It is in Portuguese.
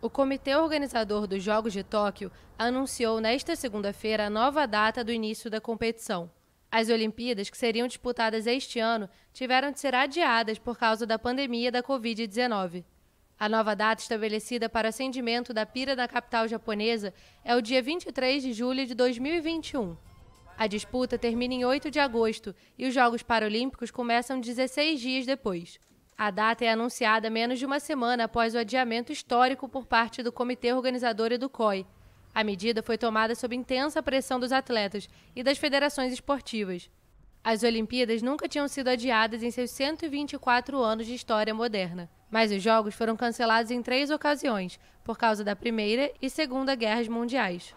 O comitê organizador dos Jogos de Tóquio anunciou nesta segunda-feira a nova data do início da competição. As Olimpíadas, que seriam disputadas este ano, tiveram de ser adiadas por causa da pandemia da Covid-19. A nova data estabelecida para o acendimento da pira da capital japonesa é o dia 23 de julho de 2021. A disputa termina em 8 de agosto e os Jogos Paralímpicos começam 16 dias depois. A data é anunciada menos de uma semana após o adiamento histórico por parte do comitê organizador e do COI. A medida foi tomada sob intensa pressão dos atletas e das federações esportivas. As Olimpíadas nunca tinham sido adiadas em seus 124 anos de história moderna, mas os Jogos foram cancelados em três ocasiões, por causa da Primeira e Segunda Guerras Mundiais.